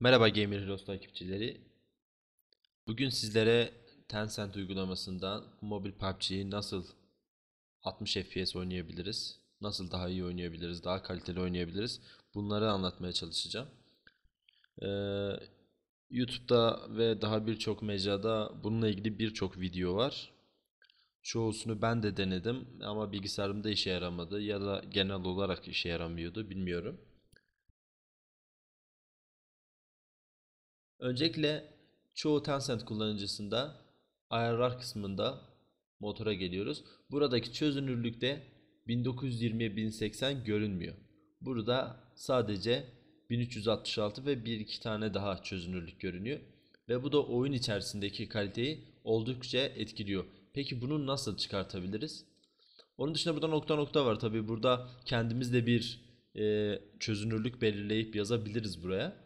Merhaba Gamer Heroes takipçileri. Bugün sizlere Tencent uygulamasından mobil PUBG'yi nasıl 60 FPS oynayabiliriz, nasıl daha iyi oynayabiliriz, daha kaliteli oynayabiliriz bunları anlatmaya çalışacağım. Ee, YouTube'da ve daha birçok mecrada bununla ilgili birçok video var. Çoğusunu ben de denedim ama bilgisayarımda işe yaramadı ya da genel olarak işe yaramıyordu bilmiyorum. Öncelikle çoğu Tencent kullanıcısında ayarlar kısmında motora geliyoruz. Buradaki çözünürlükte 1920-1080 görünmüyor. Burada sadece 1366 ve bir iki tane daha çözünürlük görünüyor. Ve bu da oyun içerisindeki kaliteyi oldukça etkiliyor. Peki bunu nasıl çıkartabiliriz? Onun dışında burada nokta nokta var. Tabi burada kendimiz de bir e, çözünürlük belirleyip yazabiliriz buraya.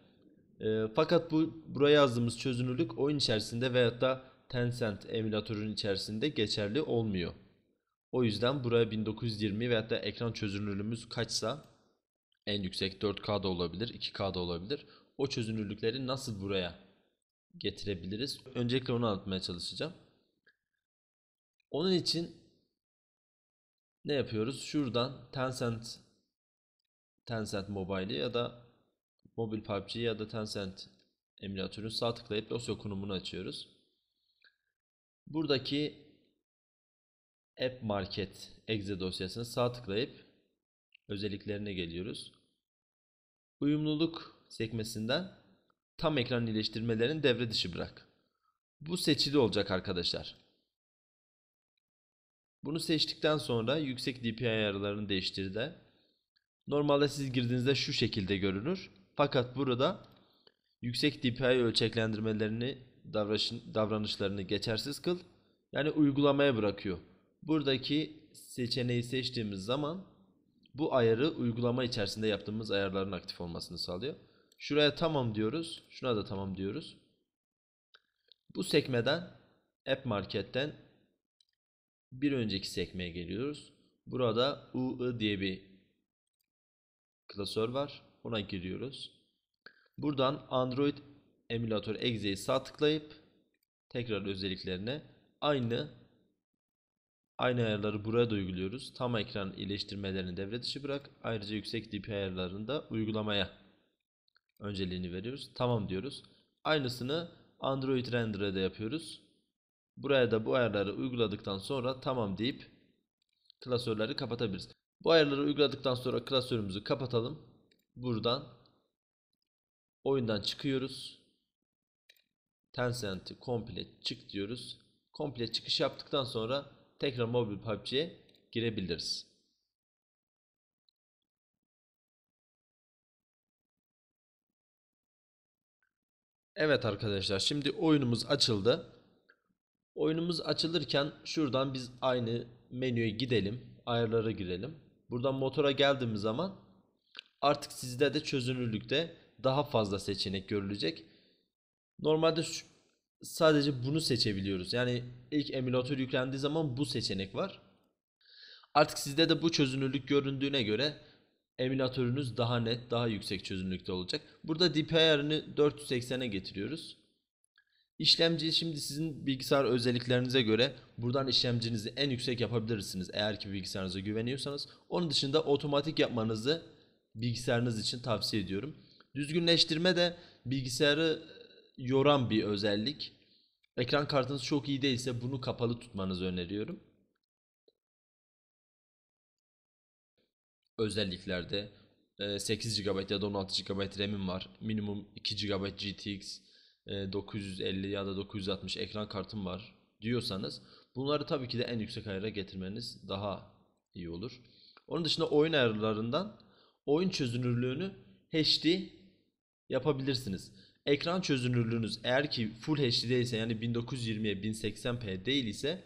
E, fakat bu buraya yazdığımız çözünürlük oyun içerisinde veyahut da Tencent emülatörün içerisinde geçerli olmuyor. O yüzden buraya 1920 veyahut da ekran çözünürlüğümüz kaçsa en yüksek 4K da olabilir, 2K da olabilir. O çözünürlükleri nasıl buraya getirebiliriz? Öncelikle onu anlatmaya çalışacağım. Onun için ne yapıyoruz? Şuradan Tencent Tencent Mobile'i ya da Mobil PUBG ya da Tencent emülatörünü sağ tıklayıp dosya konumunu açıyoruz. Buradaki App Market exe dosyasını sağ tıklayıp özelliklerine geliyoruz. Uyumluluk sekmesinden tam ekran iyileştirmelerini devre dışı bırak. Bu seçili olacak arkadaşlar. Bunu seçtikten sonra yüksek DPI ayarlarını değiştir de. Normalde siz girdiğinizde şu şekilde görünür. Fakat burada yüksek DPI ölçeklendirmelerini davranışlarını geçersiz kıl. Yani uygulamaya bırakıyor. Buradaki seçeneği seçtiğimiz zaman bu ayarı uygulama içerisinde yaptığımız ayarların aktif olmasını sağlıyor. Şuraya tamam diyoruz. Şuna da tamam diyoruz. Bu sekmeden App Market'ten bir önceki sekmeye geliyoruz. Burada UI diye bir klasör var ona giriyoruz. Buradan Android emülatör exe'yi sağ tıklayıp tekrar özelliklerine aynı aynı ayarları buraya da uyguluyoruz. Tam ekran iyileştirmelerini devre dışı bırak. Ayrıca yüksek DPI ayarlarında uygulamaya önceliğini veriyoruz. Tamam diyoruz. Aynısını Android Render'e de yapıyoruz. Buraya da bu ayarları uyguladıktan sonra tamam deyip klasörleri kapatabiliriz. Bu ayarları uyguladıktan sonra klasörümüzü kapatalım. Buradan oyundan çıkıyoruz. Tencent'i komple çık diyoruz. Komple çıkış yaptıktan sonra tekrar mobil PUBG'ye girebiliriz. Evet arkadaşlar şimdi oyunumuz açıldı. Oyunumuz açılırken şuradan biz aynı menüye gidelim. Ayarlara girelim. Buradan motora geldiğimiz zaman Artık sizde de çözünürlükte daha fazla seçenek görülecek. Normalde şu, sadece bunu seçebiliyoruz. Yani ilk emülatör yüklendiği zaman bu seçenek var. Artık sizde de bu çözünürlük göründüğüne göre emülatörünüz daha net, daha yüksek çözünürlükte olacak. Burada ayarını 480'e getiriyoruz. İşlemci şimdi sizin bilgisayar özelliklerinize göre buradan işlemcinizi en yüksek yapabilirsiniz eğer ki bilgisayarınıza güveniyorsanız. Onun dışında otomatik yapmanızı bilgisayarınız için tavsiye ediyorum. Düzgünleştirme de bilgisayarı e, yoran bir özellik. Ekran kartınız çok iyi değilse bunu kapalı tutmanızı öneriyorum. Özelliklerde 8 e, GB ya da 16 GB RAM'im var. Minimum 2 GB GTX 950 ya da 960 ekran kartım var diyorsanız bunları tabii ki de en yüksek ayara getirmeniz daha iyi olur. Onun dışında oyun ayarlarından oyun çözünürlüğünü HD yapabilirsiniz. Ekran çözünürlüğünüz eğer ki Full HD'deyse yani 1920'ye 1080p değil ise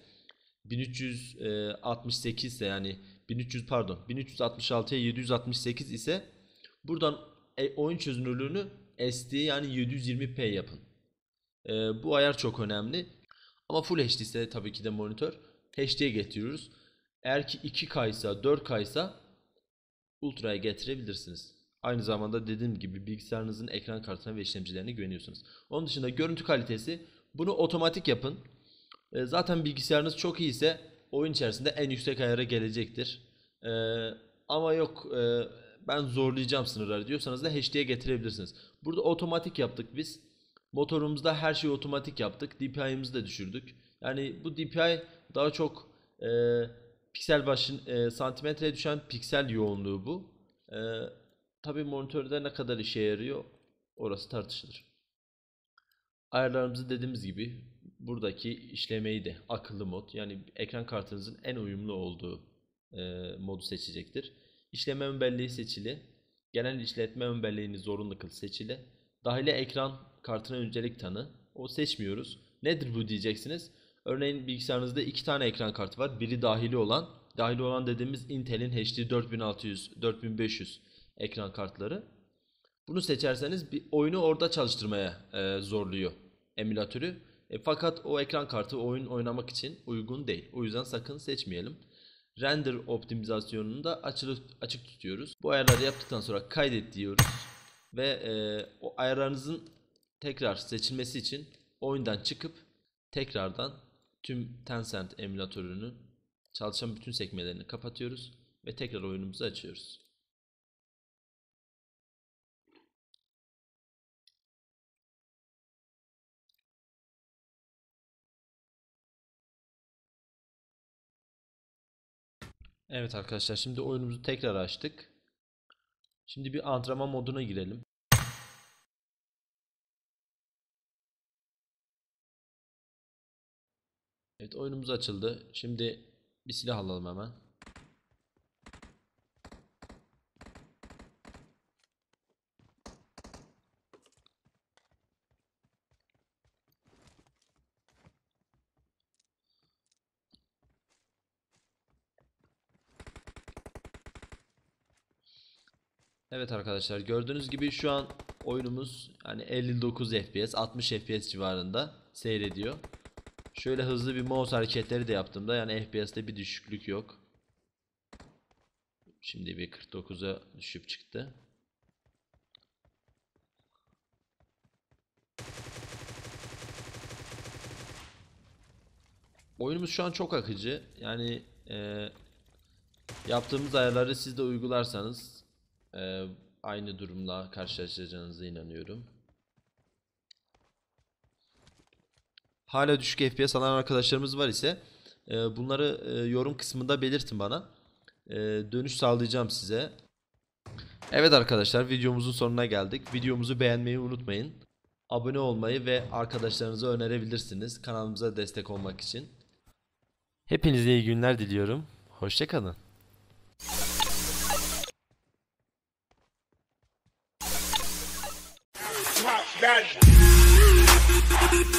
1368 e, ise yani 1300 pardon 1366'ya 768 ise buradan e, oyun çözünürlüğünü SD yani 720p yapın. E, bu ayar çok önemli. Ama Full HD ise tabii ki de monitör HD'ye getiriyoruz. Eğer ki 2K ise 4K ise Ultra'ya getirebilirsiniz. Aynı zamanda dediğim gibi bilgisayarınızın ekran kartına ve işlemcilerine güveniyorsunuz. Onun dışında görüntü kalitesi bunu otomatik yapın. Ee, zaten bilgisayarınız çok iyiyse oyun içerisinde en yüksek ayara gelecektir. Ee, ama yok e, ben zorlayacağım sınırları diyorsanız da HD'ye getirebilirsiniz. Burada otomatik yaptık biz. Motorumuzda her şeyi otomatik yaptık. DPI'mizi de düşürdük. Yani bu DPI daha çok e, piksel başın e, santimetreye düşen piksel yoğunluğu bu. E, Tabi monitörde ne kadar işe yarıyor orası tartışılır. Ayarlarımızı dediğimiz gibi buradaki işlemeyi de akıllı mod yani ekran kartınızın en uyumlu olduğu e, modu seçecektir. İşleme ön seçili, genel işletme ön belleğini zorunlu kıl seçili, dahili ekran kartına öncelik tanı o seçmiyoruz. Nedir bu diyeceksiniz. Örneğin bilgisayarınızda iki tane ekran kartı var. Biri dahili olan. Dahili olan dediğimiz Intel'in HD 4600, 4500 ekran kartları. Bunu seçerseniz bir oyunu orada çalıştırmaya e, zorluyor emülatörü. E, fakat o ekran kartı oyun oynamak için uygun değil. O yüzden sakın seçmeyelim. Render optimizasyonunu da açılı, açık tutuyoruz. Bu ayarları yaptıktan sonra kaydet diyoruz. Ve e, o ayarlarınızın tekrar seçilmesi için oyundan çıkıp tekrardan tüm Tencent emülatörünü çalışan bütün sekmelerini kapatıyoruz ve tekrar oyunumuzu açıyoruz. Evet arkadaşlar şimdi oyunumuzu tekrar açtık. Şimdi bir antrenman moduna girelim. Evet oyunumuz açıldı. Şimdi bir silah alalım hemen. Evet arkadaşlar gördüğünüz gibi şu an oyunumuz yani 59 FPS 60 FPS civarında seyrediyor. Şöyle hızlı bir mouse hareketleri de yaptığımda yani FPS'te bir düşüklük yok. Şimdi bir 49'a düşüp çıktı. Oyunumuz şu an çok akıcı. Yani e, yaptığımız ayarları siz de uygularsanız e, aynı durumla karşılaşacağınızı inanıyorum. hala düşük FPS alan arkadaşlarımız var ise e, bunları e, yorum kısmında belirtin bana. E, dönüş sağlayacağım size. Evet arkadaşlar videomuzun sonuna geldik. Videomuzu beğenmeyi unutmayın. Abone olmayı ve arkadaşlarınıza önerebilirsiniz kanalımıza destek olmak için. Hepinize iyi günler diliyorum. Hoşçakalın. That.